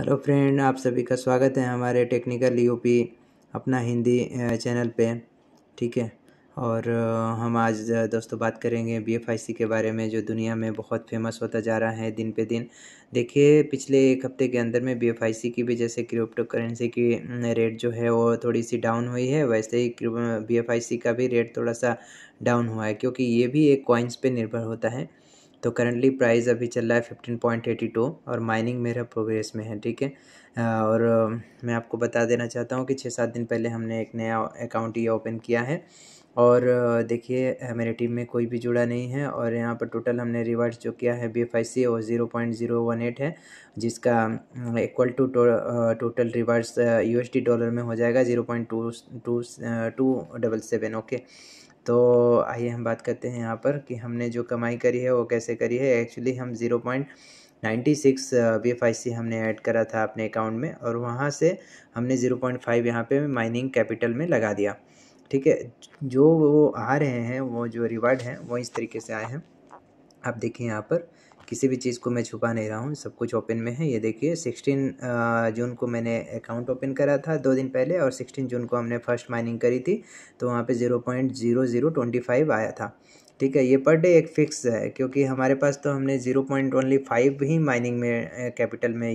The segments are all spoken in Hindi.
हेलो फ्रेंड आप सभी का स्वागत है हमारे टेक्निकल यूपी अपना हिंदी चैनल पे ठीक है और हम आज दोस्तों बात करेंगे बी के बारे में जो दुनिया में बहुत फेमस होता जा रहा है दिन पे दिन देखिए पिछले एक हफ्ते के अंदर में बी की भी जैसे क्रिप्टो करेंसी की रेट जो है वो थोड़ी सी डाउन हुई है वैसे ही बी का भी रेट थोड़ा सा डाउन हुआ है क्योंकि ये भी एक कॉइन्स पर निर्भर होता है तो करंटली प्राइस अभी चल रहा है फिफ्टीन पॉइंट एटी टू और माइनिंग मेरा प्रोग्रेस में है ठीक है और मैं आपको बता देना चाहता हूँ कि छः सात दिन पहले हमने एक नया अकाउंट ये ओपन किया है और देखिए मेरे टीम में कोई भी जुड़ा नहीं है और यहाँ पर टोटल हमने रिवार्ड्स जो किया है बी एफ आई सी वो zero point zero one eight है जिसका equal to total rewards U S D dollar में हो जाएगा zero point two two two double seven okay तो आइए हम बात करते हैं यहाँ पर कि हमने जो कमाई करी है वो कैसे करी है एक्चुअली हम zero point ninety six B F I C हमने ऐड करा था अपने अकाउंट में और वहाँ से हमने ज़ीरो पॉइंट फाइव यहाँ पर माइनिंग कैपिटल में लगा दिया ठीक है जो वो आ रहे हैं वो जो रिवार्ड हैं वो इस तरीके से आए हैं आप देखिए यहाँ पर किसी भी चीज़ को मैं छुपा नहीं रहा हूँ सब कुछ ओपन में है ये देखिए सिक्सटीन जून को मैंने अकाउंट ओपन करा था दो दिन पहले और सिक्सटीन जून को हमने फर्स्ट माइनिंग करी थी तो वहाँ पे zero point zero zero twenty five आया था ठीक है ये पर डे एक फ़िक्स है क्योंकि हमारे पास तो हमने ज़ीरो पॉइंट ओनली फाइव ही माइनिंग में कैपिटल में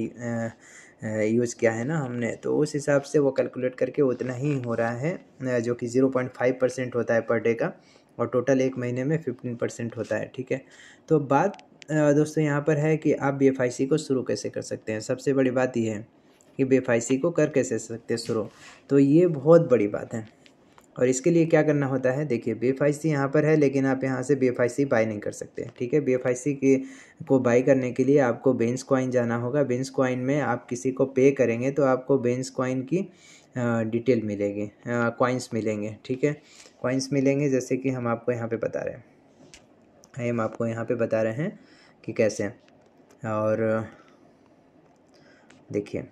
यूज़ किया है ना हमने तो उस हिसाब से वो कैलकुलेट करके उतना ही हो रहा है जो कि ज़ीरो पॉइंट फाइव परसेंट होता है पर डे का और टोटल एक महीने में फिफ्टीन परसेंट होता है ठीक है तो बात दोस्तों यहाँ पर है कि आप बी को शुरू कैसे कर सकते हैं सबसे बड़ी बात यह है कि बी को कर कैसे सकते हैं शुरू तो ये बहुत बड़ी बात है और इसके लिए क्या करना होता है देखिए बी एफ यहाँ पर है लेकिन आप यहाँ से बी फाइव सी बाई नहीं कर सकते ठीक है बी फाइव सी के को बाई करने के लिए आपको बेंस क्वाइन जाना होगा बेंस क्वाइन में आप किसी को पे करेंगे तो आपको बेंस क्वाइन की डिटेल मिलेगी क्वाइंस मिलेंगे ठीक है क्वाइंस मिलेंगे जैसे कि हम आपको यहाँ पर बता रहे हैं हम आपको यहाँ पर बता रहे हैं कि कैसे और देखिए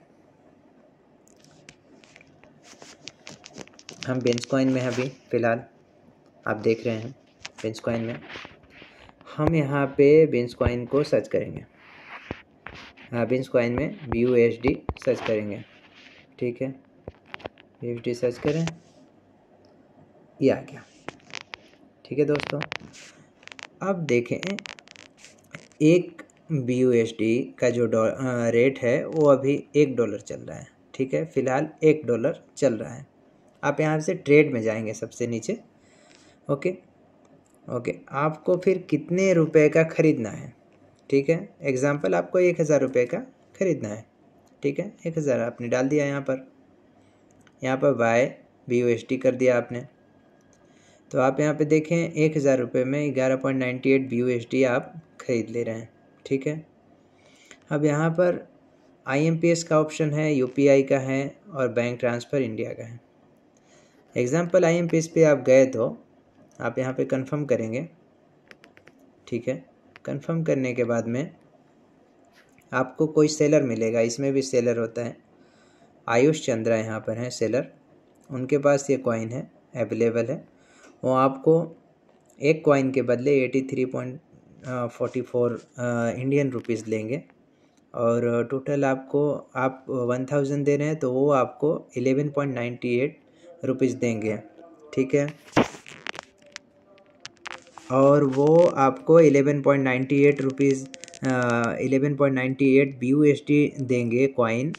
हम बेंच कॉइन में हैं अभी फ़िलहाल आप देख रहे हैं बेंच कॉइन में हम यहाँ पे बेंच कॉइन को सर्च करेंगे हाँ बेंच कॉइन में B U H D search करेंगे ठीक है यू एच डी सर्च करें ये आ गया ठीक है दोस्तों अब देखें एक बी यू एस का जो रेट है वो अभी एक डॉलर चल रहा है ठीक है फ़िलहाल एक डॉलर चल रहा है आप यहाँ से ट्रेड में जाएंगे सबसे नीचे ओके ओके आपको फिर कितने रुपए का ख़रीदना है ठीक है एग्ज़ाम्पल आपको एक हज़ार रुपये का ख़रीदना है ठीक है एक हज़ार आपने डाल दिया यहाँ पर यहाँ पर बाय बी कर दिया आपने तो आप यहाँ पे देखें एक हज़ार रुपये में ग्यारह पॉइंट नाइन्टी एट बी आप ख़रीद ले रहे हैं ठीक है अब यहाँ पर आई का ऑप्शन है यू का है और बैंक ट्रांसफ़र इंडिया का है एग्ज़ाम्पल आई पे आप गए तो आप यहाँ पे कंफर्म करेंगे ठीक है कंफर्म करने के बाद में आपको कोई सेलर मिलेगा इसमें भी सेलर होता है आयुष चंद्रा यहाँ पर हैं सेलर उनके पास ये कॉइन है अवेलेबल है वो आपको एक कॉइन के बदले eighty three point forty four Indian rupees लेंगे और टोटल आपको आप वन थाउजेंड दे रहे हैं तो वो आपको eleven point ninety eight rupees देंगे ठीक है और वो आपको eleven point ninety eight rupees eleven point ninety eight B U S T देंगे कॉइन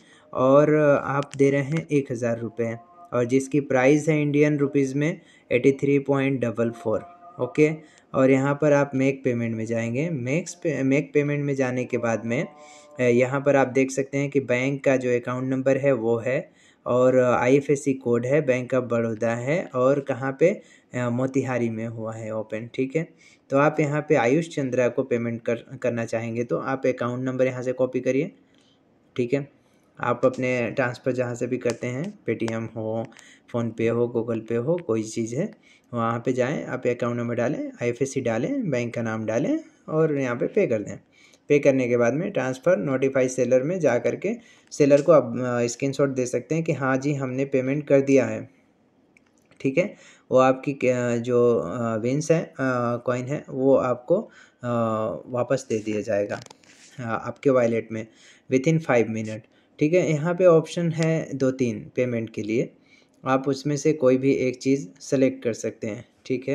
और आप दे रहे हैं एक हज़ार रुपये और जिसकी प्राइस है इंडियन रुपीज़ में eighty three point double four okay और यहाँ पर आप मेक पेमेंट में जाएंगे मेक्स पे, मेक पेमेंट में जाने के बाद में यहाँ पर आप देख सकते हैं कि बैंक का जो अकाउंट नंबर है वो है और आईएफएससी कोड है बैंक ऑफ बड़ौदा है और कहाँ पे मोतिहारी में हुआ है ओपन ठीक है तो आप यहाँ पे आयुष चंद्रा को पेमेंट कर करना चाहेंगे तो आप अकाउंट नंबर यहाँ से कॉपी करिए ठीक है आप अपने ट्रांसफ़र जहाँ से भी करते हैं पेटीएम हो फ़ोनपे हो गूगल पे हो कोई चीज़ है वहाँ पे जाएं आप अकाउंट नंबर डालें आईएफएससी डालें बैंक का नाम डालें और यहाँ पे पे कर दें पे करने के बाद में ट्रांसफ़र नोटिफाई सेलर में जा कर के सेलर को आप स्क्रीन दे सकते हैं कि हाँ जी हमने पेमेंट कर दिया है ठीक है वो आपकी जो विंस है कॉइन है वो आपको वापस दे दिया जाएगा आपके वॉलेट में विथ इन फाइव मिनट ठीक है यहाँ पे ऑप्शन है दो तीन पेमेंट के लिए आप उसमें से कोई भी एक चीज़ सेलेक्ट कर सकते हैं ठीक है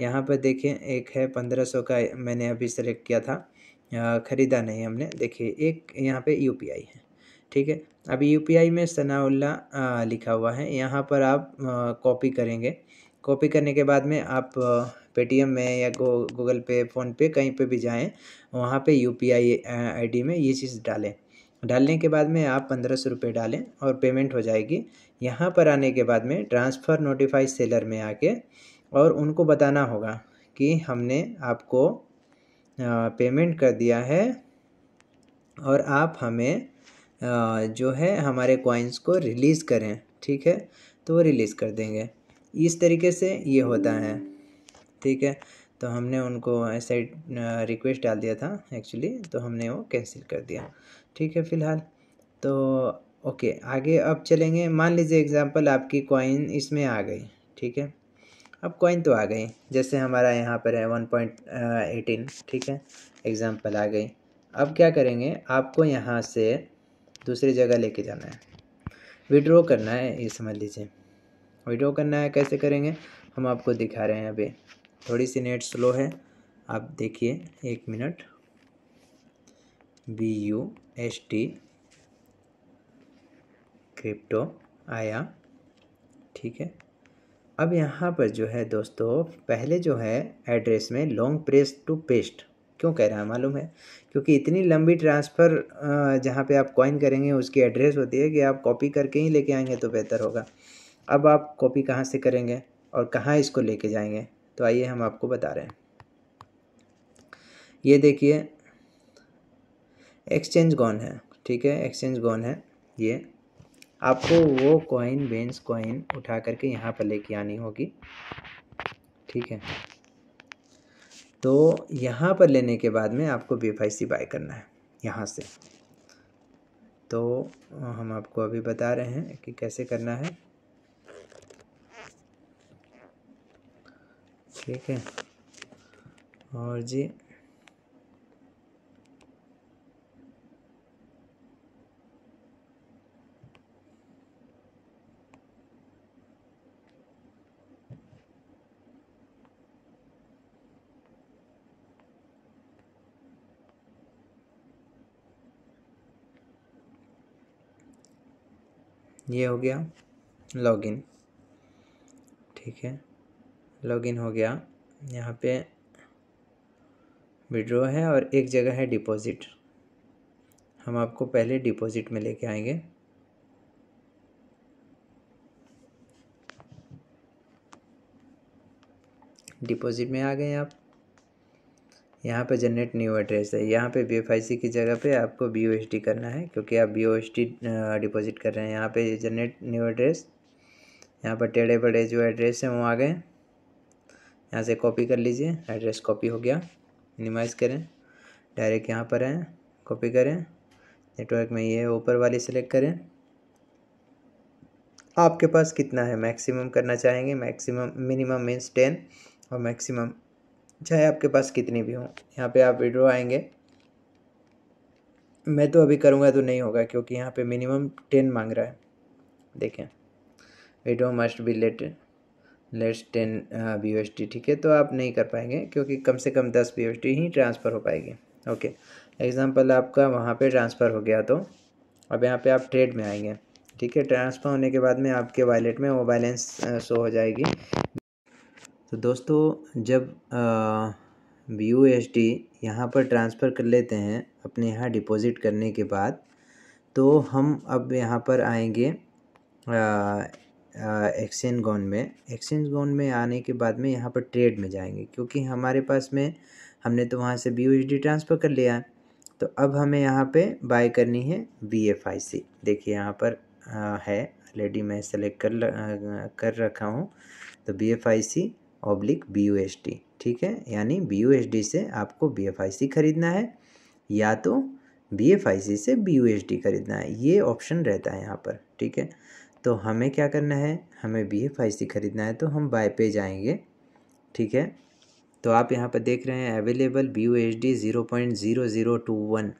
यहाँ पर देखें एक है पंद्रह सौ का मैंने अभी सेलेक्ट किया था ख़रीदा नहीं हमने देखिए एक यहाँ पे यू है ठीक है अब यू में सनाउल्ला लिखा हुआ है यहाँ पर आप कॉपी करेंगे कॉपी करने के बाद में आप पेटीएम में या गो गूगल पे फ़ोनपे कहीं पे भी जाएं वहाँ पे U P I I D में ये चीज़ डालें डालने के बाद में आप पंद्रह सौ रुपये डालें और पेमेंट हो जाएगी यहाँ पर आने के बाद में ट्रांसफ़र नोटिफाई सेलर में आके और उनको बताना होगा कि हमने आपको पेमेंट कर दिया है और आप हमें जो है हमारे कॉइन्स को रिलीज़ करें ठीक है तो वो रिलीज़ कर देंगे इस तरीके से ये होता है ठीक है तो हमने उनको ऐसे रिक्वेस्ट डाल दिया था एक्चुअली तो हमने वो कैंसिल कर दिया ठीक है फ़िलहाल तो ओके आगे अब चलेंगे मान लीजिए एग्जांपल आपकी कॉइन इसमें आ गई ठीक है अब कॉइन तो आ गई जैसे हमारा यहाँ पर है वन पॉइंट एटीन ठीक है एग्ज़ाम्पल आ गई अब क्या करेंगे आपको यहाँ से दूसरी जगह लेके जाना है विड्रॉ करना है ये समझ लीजिए विड्रॉ करना है कैसे करेंगे हम आपको दिखा रहे हैं अभी थोड़ी सी नेट स्लो है आप देखिए एक minute B U S T crypto आया ठीक है अब यहाँ पर जो है दोस्तों पहले जो है एड्रेस में लॉन्ग प्रेस टू पेस्ट क्यों कह रहा है मालूम है क्योंकि इतनी लंबी ट्रांसफ़र जहाँ पे आप कॉइन करेंगे उसकी एड्रेस होती है कि आप कॉपी करके ही लेके आएंगे तो बेहतर होगा अब आप कॉपी कहाँ से करेंगे और कहाँ इसको लेके जाएंगे तो आइए हम आपको बता रहे हैं ये देखिए एक्सचेंज गॉन है ठीक है एक्सचेंज गॉन है ये आपको वो कॉइन बेंस कॉइन उठा करके यहाँ पर लेके आनी होगी ठीक है तो यहाँ पर लेने के बाद में आपको बी बाय करना है यहाँ से तो हम आपको अभी बता रहे हैं कि कैसे करना है ठीक है और जी ये हो गया लॉगिन ठीक है लॉगिन हो गया यहाँ पे विड्रो है और एक जगह है डिपॉज़िट हम आपको पहले डिपॉज़िट में लेके आएंगे डिपॉज़िट में आ गए आप यहाँ पे जनरेट न्यू एड्रेस है यहाँ पे बी की जगह पे आपको बी करना है क्योंकि आप बी डिपॉजिट कर रहे हैं यहाँ पे जनरेट न्यू एड्रेस यहाँ पर टेढ़े बड़े जो एड्रेस हैं वो आ गए यहाँ से कॉपी कर लीजिए एड्रेस कॉपी हो गया मिनिमाइज़ करें डायरेक्ट यहाँ पर आए कॉपी करें नेटवर्क में ये ऊपर वाली सेलेक्ट करें आपके पास कितना है मैक्सिमम करना चाहेंगे मैक्सिमम मिनिमम मीन्स टेन और मैक्सिमम चाहे आपके पास कितनी भी हो यहाँ पे आप विड्रो आएंगे मैं तो अभी करूँगा तो नहीं होगा क्योंकि यहाँ पे मिनिमम टेन मांग रहा है देखें withdraw must be let let's ten B S T ठीक है तो आप नहीं कर पाएंगे क्योंकि कम से कम दस बी एस टी ही ट्रांसफ़र हो पाएगी ओके एग्ज़ाम्पल आपका वहाँ पर ट्रांसफ़र हो गया तो अब यहाँ पर आप ट्रेड में आएंगे ठीक है ट्रांसफ़र होने के बाद में आपके वॉलेट में वो बैलेंस शो uh, हो जाएगी तो दोस्तों जब बी यू एस डी यहाँ पर ट्रांसफ़र कर लेते हैं अपने यहाँ डिपॉज़िट करने के बाद तो हम अब यहाँ पर आएंगे एक्सचेंज गोन में एक्सचेंज गोन में आने के बाद में यहाँ पर ट्रेड में जाएंगे क्योंकि हमारे पास में हमने तो वहाँ से B U S D transfer कर लिया तो अब हमें यहाँ पे बाय करनी है बी एफ आई सी देखिए यहाँ पर आ, है ऑलरेडी मैं सेलेक्ट कर कर रखा हूँ तो B F I C oblique B U S T ठीक है यानी बी यू एस डी से आपको बी एफ आई सी खरीदना है या तो बी एफ आई सी से बी यू एस डी खरीदना है ये ऑप्शन रहता है यहाँ पर ठीक है तो हमें क्या करना है हमें बी एफ आई सी खरीदना है तो हम बाय पे जाएंगे ठीक है तो आप यहाँ पर देख रहे हैं available B U S D zero point zero zero two one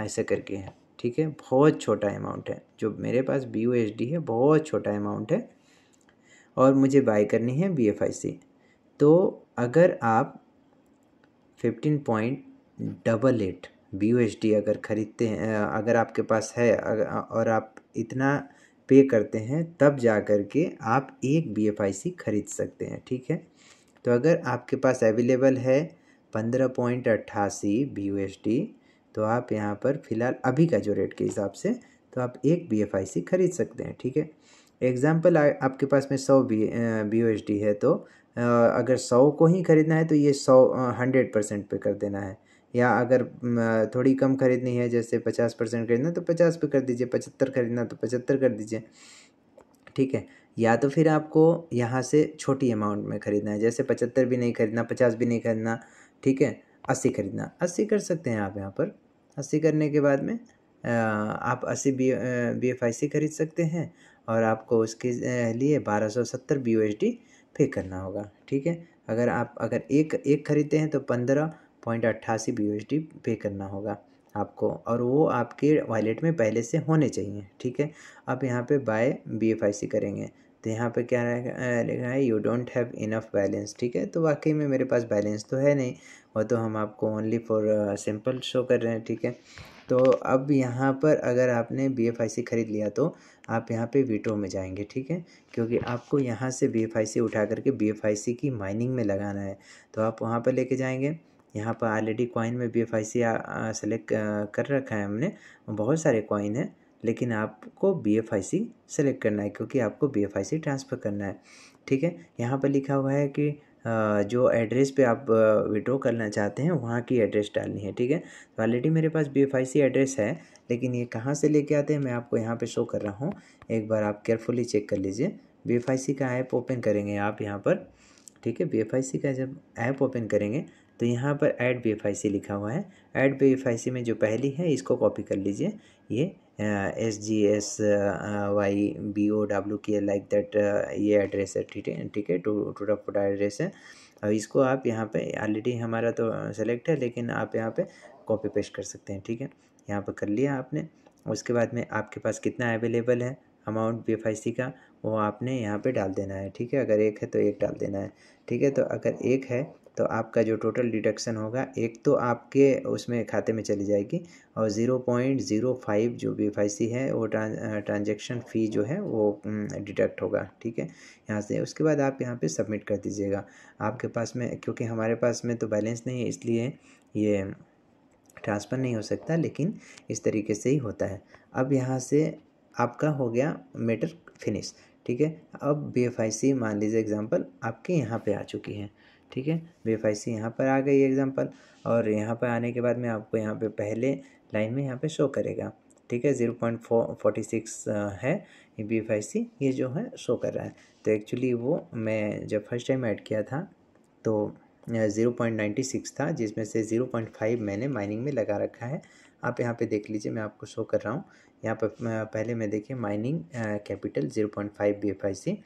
ऐसे करके है ठीक है बहुत छोटा अमाउंट है जो मेरे पास बी यू एस डी है बहुत छोटा अमाउंट है और मुझे बाय करनी है बी एफ आई सी तो अगर आप fifteen point double eight B U H D अगर ख़रीदते हैं अगर आपके पास है और आप इतना पे करते हैं तब जा कर के आप एक बी एफ आई सी ख़रीद सकते हैं ठीक है तो अगर आपके पास अवेलेबल है पंद्रह पॉइंट अट्ठासी बी यू एच डी तो आप यहाँ पर फ़िलहाल अभी का जो रेट के हिसाब से तो आप एक बी एफ आई सी ख़रीद सकते हैं ठीक है एग्ज़ाम्पल आपके पास में सौ B B O H D है तो अगर सौ को ही ख़रीदना है तो ये सौ हंड्रेड परसेंट पे कर देना है या अगर थोड़ी कम ख़रीदनी है जैसे पचास परसेंट खरीदना तो पचास पे कर दीजिए पचहत्तर खरीदना तो पचहत्तर कर दीजिए ठीक है या तो फिर आपको यहाँ से छोटी अमाउंट में ख़रीदना है जैसे पचहत्तर भी नहीं खरीदना पचास भी नहीं खरीदना ठीक है अस्सी खरीदना अस्सी कर सकते हैं आप यहाँ पर अस्सी करने के बाद में आप अस्सी B B F I C खरीद सकते हैं और आपको उसके लिए बारह सौ सत्तर बी ओ एच डी पे करना होगा ठीक है अगर आप अगर एक एक ख़रीदते हैं तो पंद्रह पॉइंट अट्ठासी बी एच डी पे करना होगा आपको और वो आपके वॉलेट में पहले से होने चाहिए ठीक है अब यहाँ पे buy B F I C करेंगे तो यहाँ पे क्या रहेगा है you don't have enough balance ठीक है तो वाकई में मेरे पास बैलेंस तो है नहीं वो तो हम आपको ओनली फॉर सिंपल शो कर रहे हैं ठीक है तो अब यहाँ पर अगर आपने बी एफ आई सी ख़रीद लिया तो आप यहाँ पे वीटो में जाएंगे ठीक है क्योंकि आपको यहाँ से बी एफ आई सी उठा करके बी एफ आई सी की माइनिंग में लगाना है तो आप वहाँ पर लेके जाएंगे यहाँ पर ऑलरेडी कॉइन में B F I C select कर रखा है हमने बहुत सारे कॉइन हैं लेकिन आपको B F I C select करना है क्योंकि आपको B F I C transfer करना है ठीक है यहाँ पर लिखा हुआ है कि जो एड्रेस पे आप विड्रॉ करना चाहते हैं वहाँ की एड्रेस डालनी है ठीक है तो ऑलरेडी मेरे पास बी एड्रेस है लेकिन ये कहाँ से लेके आते हैं मैं आपको यहाँ पे शो कर रहा हूँ एक बार आप केयरफुली चेक कर लीजिए बी का ऐप ओपन करेंगे आप यहाँ पर ठीक है बी का जब ऐप ओपन करेंगे तो यहाँ पर एड बी लिखा हुआ है एड बी में जो पहली है इसको कॉपी कर लीजिए ये S G S Y B O W K like that ये एड्रेस है ठीक है ठीक है टू टू डॉट एड्रेस है अब इसको आप यहाँ पे ऑलरेडी हमारा तो सेलेक्ट uh, है लेकिन आप यहाँ पे कॉपी पेस्ट कर सकते हैं ठीक है यहाँ पर कर लिया आपने उसके बाद में आपके पास कितना अवेलेबल है अमाउंट बी का वो आपने यहाँ पे डाल देना है ठीक है अगर एक है तो एक डाल देना है ठीक है तो अगर एक है तो आपका जो टोटल डिडक्शन होगा एक तो आपके उसमें खाते में चली जाएगी और ज़ीरो पॉइंट ज़ीरो फाइव जो बी है वो ट्रांजेक्शन फ़ी जो है वो डिडक्ट होगा ठीक है यहाँ से उसके बाद आप यहाँ पे सबमिट कर दीजिएगा आपके पास में क्योंकि हमारे पास में तो बैलेंस नहीं है इसलिए ये ट्रांसफ़र नहीं हो सकता लेकिन इस तरीके से ही होता है अब यहाँ से आपका हो गया मेटर फिनिश ठीक है अब बी मान लीजिए एग्ज़ाम्पल आपके यहाँ पे आ चुकी है ठीक है वेफाइसी तो यहाँ पर आ गई एग्जाम्पल और यहाँ पर आने के बाद में आपको यहाँ पे पहले लाइन में यहाँ पे शो करेगा ठीक है zero point four forty six है बी फाइव सी ये जो है शो कर रहा है तो एक्चुअली वो मैं जब फर्स्ट टाइम ऐड किया था तो ज़ीरो पॉइंट नाइन्टी सिक्स था जिसमें से ज़ीरो पॉइंट फाइव मैंने माइनिंग में लगा रखा है आप यहाँ पे देख लीजिए मैं आपको शो कर रहा हूँ यहाँ पर uh, पहले मैं देखिए mining capital zero point five B F I C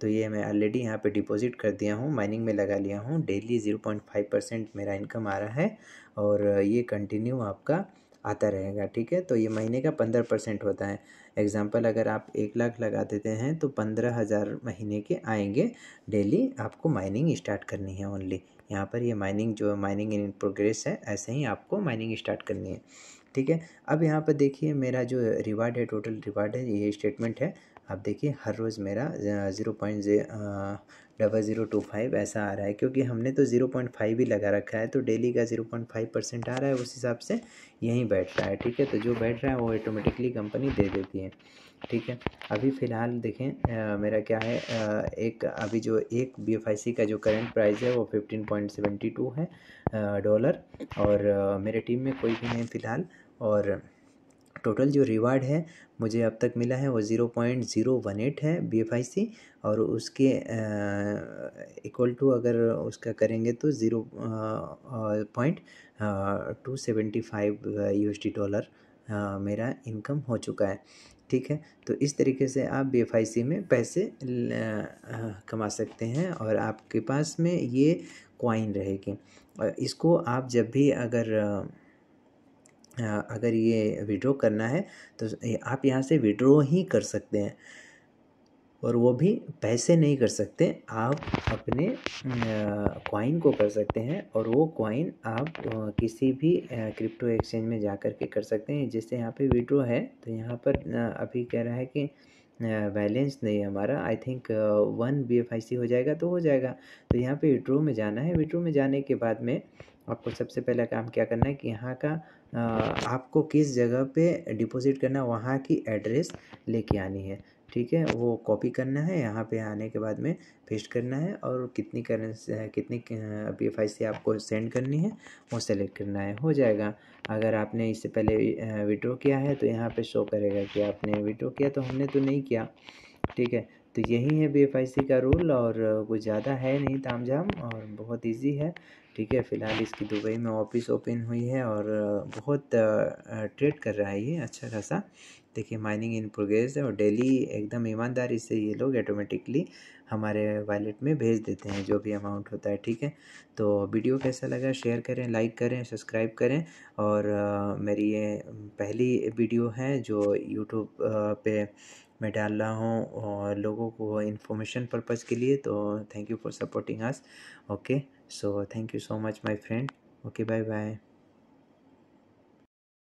तो ये मैं ऑलरेडी यहाँ पे डिपॉजिट कर दिया हूँ माइनिंग में लगा लिया हूँ daily zero point five percent मेरा इनकम आ रहा है और ये कंटिन्यू आपका आता रहेगा ठीक है तो ये महीने का पंद्रह परसेंट होता है एग्ज़ाम्पल अगर आप एक लाख लगा देते हैं तो पंद्रह हज़ार महीने के आएंगे डेली आपको माइनिंग स्टार्ट करनी है ओनली यहाँ पर ये माइनिंग जो माइनिंग इन प्रोग्रेस है ऐसे ही आपको माइनिंग स्टार्ट करनी है ठीक है अब यहाँ पर देखिए मेरा जो रिवार्ड है टोटल रिवार्ड है ये स्टेटमेंट है आप देखिए हर रोज़ मेरा zero point J double zero two five ऐसा आ रहा है क्योंकि हमने तो ज़ीरो पॉइंट फाइव ही लगा रखा है तो डेली का ज़ीरो पॉइंट फाइव परसेंट आ रहा है उस हिसाब से यहीं बैठ रहा है ठीक है तो जो बैठ रहा है वो ऑटोमेटिकली कंपनी दे देती है ठीक है अभी फ़िलहाल देखें आ, मेरा क्या है आ, एक अभी जो एक बी का जो करेंट प्राइस है वो फिफ्टीन पॉइंट सेवेंटी टू है डॉलर और आ, मेरे टीम में कोई भी नहीं फ़िलहाल और टोटल जो रिवार्ड है मुझे अब तक मिला है वो zero point zero one eight है बी एफ आई सी और उसके इक्वल टू अगर उसका करेंगे तो zero point two seventy five U S D dollar मेरा इनकम हो चुका है ठीक है तो इस तरीके से आप बी में पैसे कमा सकते हैं और आपके पास में ये क्वाइन रहेगी और इसको आप जब भी अगर अगर ये विड्रो करना है तो आप यहाँ से विड्रो ही कर सकते हैं और वो भी पैसे नहीं कर सकते आप अपने कॉइन को कर सकते हैं और वो कॉइन आप किसी भी क्रिप्टो एक्सचेंज में जा कर के कर सकते हैं जैसे यहाँ पे विड्रो है तो यहाँ पर अभी कह रहा है कि बैलेंस नहीं है हमारा I think one B F I C हो जाएगा तो हो जाएगा तो यहाँ पे विड्रो में जाना है विड्रो में जाने के बाद में आपको सबसे पहला काम क्या करना है कि यहाँ का आपको किस जगह पे डिपॉजिट करना है वहाँ की एड्रेस लेके आनी है ठीक है वो कॉपी करना है यहाँ पे आने के बाद में पेस्ट करना है और कितनी करेंसी कितनी पी एफ आई से आपको सेंड करनी है वो सेलेक्ट करना है हो जाएगा अगर आपने इससे पहले विड्रो किया है तो यहाँ पे शो करेगा कि आपने विड्रो किया तो हमने तो नहीं किया ठीक है तो यही है बी एफ आई सी का रूल और कुछ ज़्यादा है नहीं तामझाम और बहुत ईजी है ठीक है फ़िलहाल इसकी दुबई में ऑफिस ओपन हुई है और बहुत ट्रेड कर रहा है ये अच्छा खासा देखिए माइनिंग इन प्रोग्रेस है और डेली एकदम ईमानदारी से ये लोग ऑटोमेटिकली हमारे वॉलेट में भेज देते हैं जो भी अमाउंट होता है ठीक है तो वीडियो कैसा लगा शेयर करें लाइक करें सब्सक्राइब करें और मेरी ये पहली वीडियो है जो यूट्यूब पे मैं डाल रहा हूँ और लोगों को इन्फॉर्मेशन पर्पज़ के लिए तो thank you for supporting us okay so thank you so much my friend okay bye bye